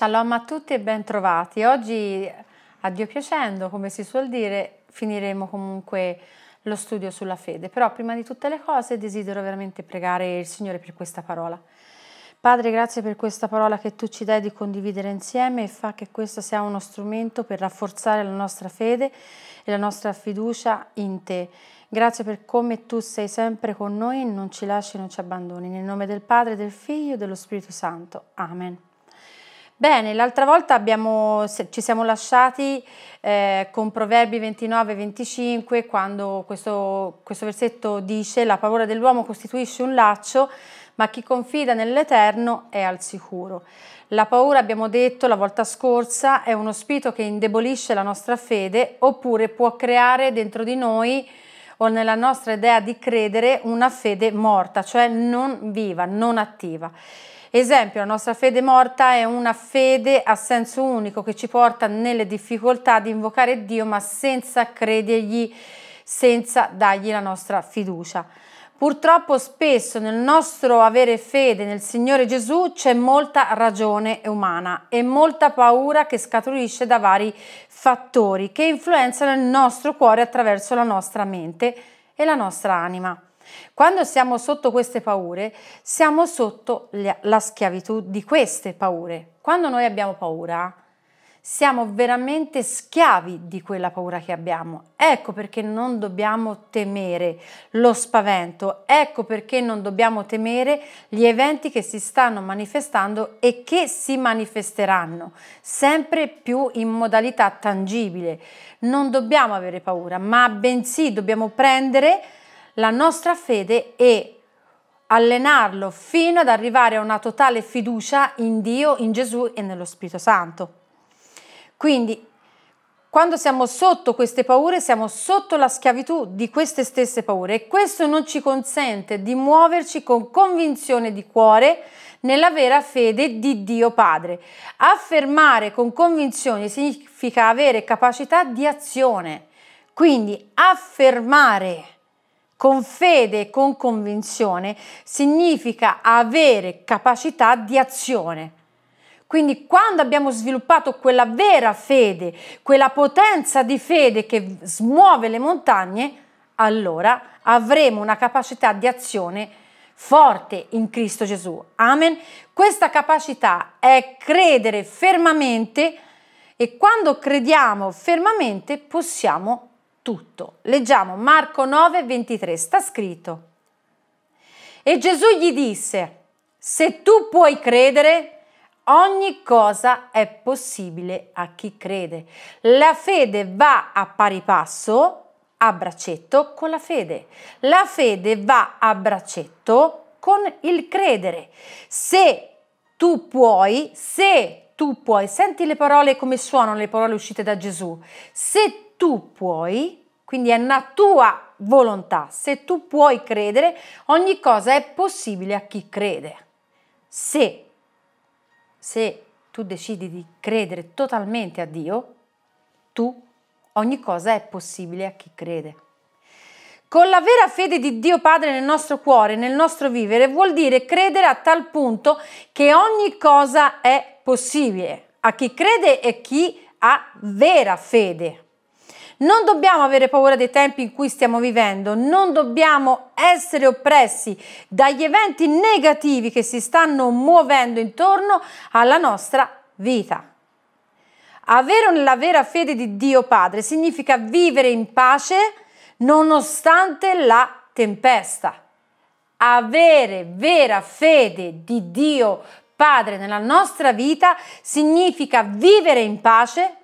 Shalom a tutti e bentrovati. Oggi, a Dio piacendo, come si suol dire, finiremo comunque lo studio sulla fede. Però prima di tutte le cose desidero veramente pregare il Signore per questa parola. Padre, grazie per questa parola che tu ci dai di condividere insieme e fa che questo sia uno strumento per rafforzare la nostra fede e la nostra fiducia in te. Grazie per come tu sei sempre con noi non ci lasci e non ci abbandoni. Nel nome del Padre, del Figlio e dello Spirito Santo. Amen. Bene, l'altra volta abbiamo, ci siamo lasciati eh, con Proverbi 29-25 e quando questo, questo versetto dice la paura dell'uomo costituisce un laccio ma chi confida nell'Eterno è al sicuro. La paura, abbiamo detto la volta scorsa, è uno spirito che indebolisce la nostra fede oppure può creare dentro di noi o nella nostra idea di credere una fede morta, cioè non viva, non attiva. Esempio, la nostra fede morta è una fede a senso unico che ci porta nelle difficoltà di invocare Dio ma senza credergli, senza dargli la nostra fiducia. Purtroppo spesso nel nostro avere fede nel Signore Gesù c'è molta ragione umana e molta paura che scaturisce da vari fattori che influenzano il nostro cuore attraverso la nostra mente e la nostra anima. Quando siamo sotto queste paure, siamo sotto la schiavitù di queste paure. Quando noi abbiamo paura, siamo veramente schiavi di quella paura che abbiamo. Ecco perché non dobbiamo temere lo spavento, ecco perché non dobbiamo temere gli eventi che si stanno manifestando e che si manifesteranno, sempre più in modalità tangibile. Non dobbiamo avere paura, ma bensì dobbiamo prendere la nostra fede e allenarlo fino ad arrivare a una totale fiducia in Dio, in Gesù e nello Spirito Santo. Quindi, quando siamo sotto queste paure, siamo sotto la schiavitù di queste stesse paure e questo non ci consente di muoverci con convinzione di cuore nella vera fede di Dio Padre. Affermare con convinzione significa avere capacità di azione, quindi affermare con fede e con convinzione significa avere capacità di azione. Quindi quando abbiamo sviluppato quella vera fede, quella potenza di fede che smuove le montagne, allora avremo una capacità di azione forte in Cristo Gesù. Amen. Questa capacità è credere fermamente e quando crediamo fermamente possiamo tutto. Leggiamo Marco 9, 23, sta scritto. E Gesù gli disse, se tu puoi credere, ogni cosa è possibile a chi crede. La fede va a pari passo, a braccetto, con la fede. La fede va a braccetto con il credere. Se tu puoi, se tu puoi, senti le parole come suonano le parole uscite da Gesù, se tu puoi, quindi è una tua volontà, se tu puoi credere, ogni cosa è possibile a chi crede. Se, se tu decidi di credere totalmente a Dio, tu, ogni cosa è possibile a chi crede. Con la vera fede di Dio Padre nel nostro cuore, nel nostro vivere, vuol dire credere a tal punto che ogni cosa è possibile a chi crede e chi ha vera fede. Non dobbiamo avere paura dei tempi in cui stiamo vivendo, non dobbiamo essere oppressi dagli eventi negativi che si stanno muovendo intorno alla nostra vita. Avere la vera fede di Dio Padre significa vivere in pace nonostante la tempesta. Avere vera fede di Dio Padre nella nostra vita significa vivere in pace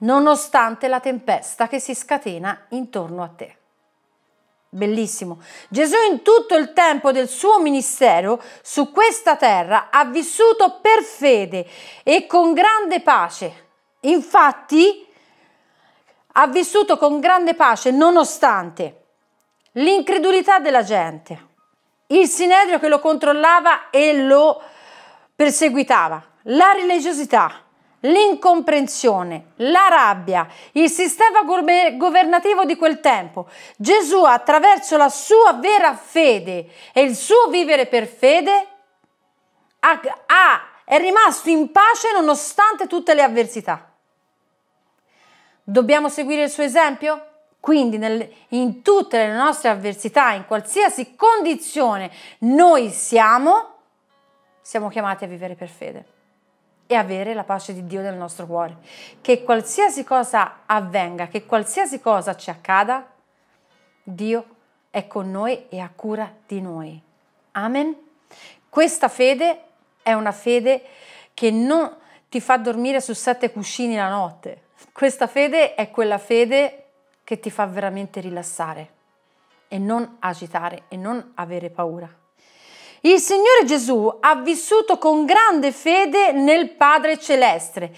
nonostante la tempesta che si scatena intorno a te. Bellissimo. Gesù in tutto il tempo del suo ministero su questa terra ha vissuto per fede e con grande pace. Infatti ha vissuto con grande pace nonostante l'incredulità della gente, il sinedrio che lo controllava e lo perseguitava, la religiosità, l'incomprensione, la rabbia, il sistema governativo di quel tempo. Gesù attraverso la sua vera fede e il suo vivere per fede ha, ha, è rimasto in pace nonostante tutte le avversità. Dobbiamo seguire il suo esempio? Quindi nel, in tutte le nostre avversità, in qualsiasi condizione noi siamo, siamo chiamati a vivere per fede e avere la pace di Dio nel nostro cuore. Che qualsiasi cosa avvenga, che qualsiasi cosa ci accada, Dio è con noi e ha cura di noi. Amen. Questa fede è una fede che non ti fa dormire su sette cuscini la notte. Questa fede è quella fede che ti fa veramente rilassare e non agitare e non avere paura. Il Signore Gesù ha vissuto con grande fede nel Padre Celeste,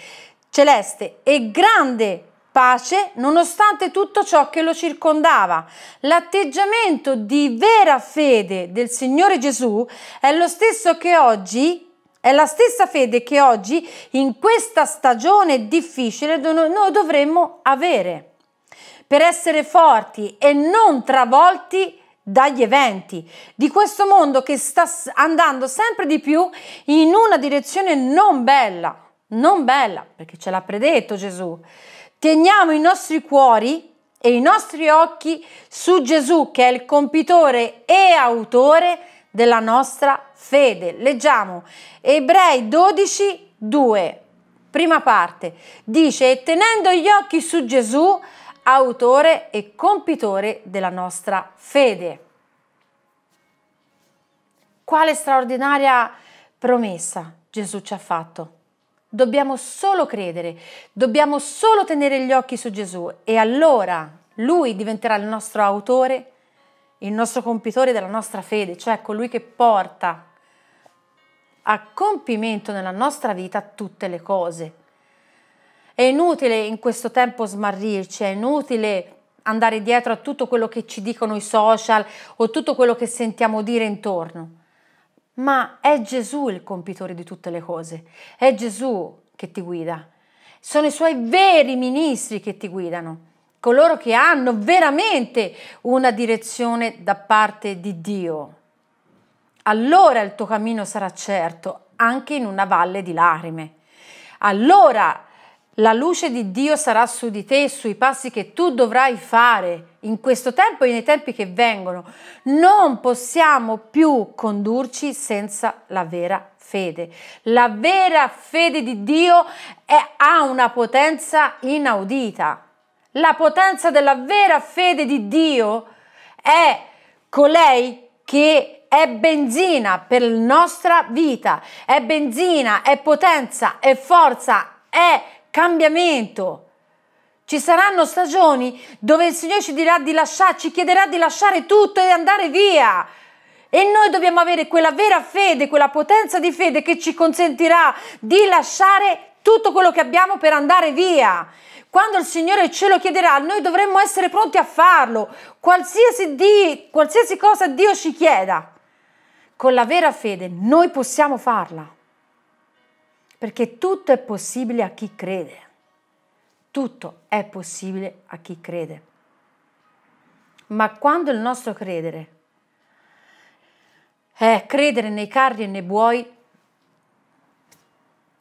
celeste e grande pace nonostante tutto ciò che lo circondava. L'atteggiamento di vera fede del Signore Gesù è lo stesso che oggi è la stessa fede che oggi in questa stagione difficile noi dovremmo avere per essere forti e non travolti dagli eventi, di questo mondo che sta andando sempre di più in una direzione non bella, non bella, perché ce l'ha predetto Gesù. Teniamo i nostri cuori e i nostri occhi su Gesù che è il compitore e autore della nostra fede. Leggiamo Ebrei 12, 2, prima parte, dice, e tenendo gli occhi su Gesù, autore e compitore della nostra fede. Quale straordinaria promessa Gesù ci ha fatto. Dobbiamo solo credere, dobbiamo solo tenere gli occhi su Gesù e allora Lui diventerà il nostro autore, il nostro compitore della nostra fede, cioè colui che porta a compimento nella nostra vita tutte le cose, è inutile in questo tempo smarrirci, è inutile andare dietro a tutto quello che ci dicono i social o tutto quello che sentiamo dire intorno. Ma è Gesù il compitore di tutte le cose, è Gesù che ti guida, sono i suoi veri ministri che ti guidano, coloro che hanno veramente una direzione da parte di Dio. Allora il tuo cammino sarà certo, anche in una valle di lacrime. Allora la luce di Dio sarà su di te e sui passi che tu dovrai fare in questo tempo e nei tempi che vengono. Non possiamo più condurci senza la vera fede. La vera fede di Dio è, ha una potenza inaudita. La potenza della vera fede di Dio è colei che è benzina per la nostra vita, è benzina, è potenza, è forza, è cambiamento. Ci saranno stagioni dove il Signore ci dirà di lasciare, ci chiederà di lasciare tutto e andare via. E noi dobbiamo avere quella vera fede, quella potenza di fede che ci consentirà di lasciare tutto quello che abbiamo per andare via. Quando il Signore ce lo chiederà, noi dovremmo essere pronti a farlo, qualsiasi, di, qualsiasi cosa Dio ci chieda. Con la vera fede noi possiamo farla perché tutto è possibile a chi crede. Tutto è possibile a chi crede. Ma quando il nostro credere è credere nei carri e nei buoi,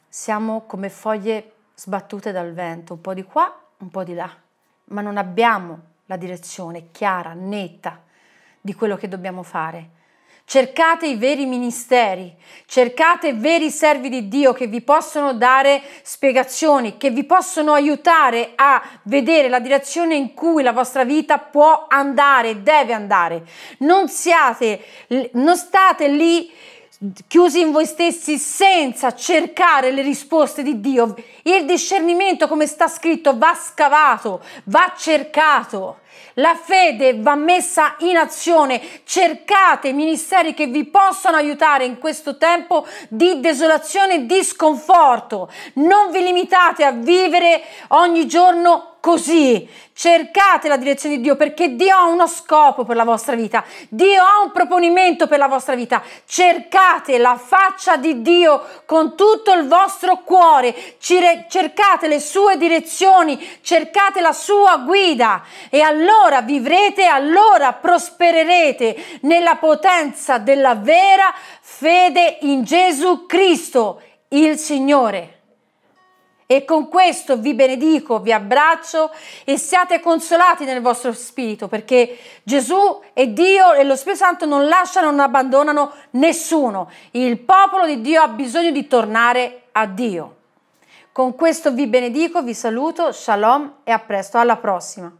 siamo come foglie sbattute dal vento, un po' di qua, un po' di là, ma non abbiamo la direzione chiara, netta di quello che dobbiamo fare Cercate i veri ministeri, cercate veri servi di Dio che vi possono dare spiegazioni, che vi possono aiutare a vedere la direzione in cui la vostra vita può andare, deve andare. Non siate, non state lì chiusi in voi stessi senza cercare le risposte di Dio. Il discernimento, come sta scritto, va scavato, va cercato. La fede va messa in azione. Cercate ministeri che vi possano aiutare in questo tempo di desolazione e di sconforto. Non vi limitate a vivere ogni giorno così. Cercate la direzione di Dio perché Dio ha uno scopo per la vostra vita, Dio ha un proponimento per la vostra vita. Cercate la faccia di Dio con tutto il vostro cuore, cercate le sue direzioni, cercate la sua guida e allora vivrete, allora prospererete nella potenza della vera fede in Gesù Cristo, il Signore. E con questo vi benedico, vi abbraccio e siate consolati nel vostro spirito, perché Gesù e Dio e lo Spirito Santo non lasciano, non abbandonano nessuno. Il popolo di Dio ha bisogno di tornare a Dio. Con questo vi benedico, vi saluto, shalom e a presto, alla prossima.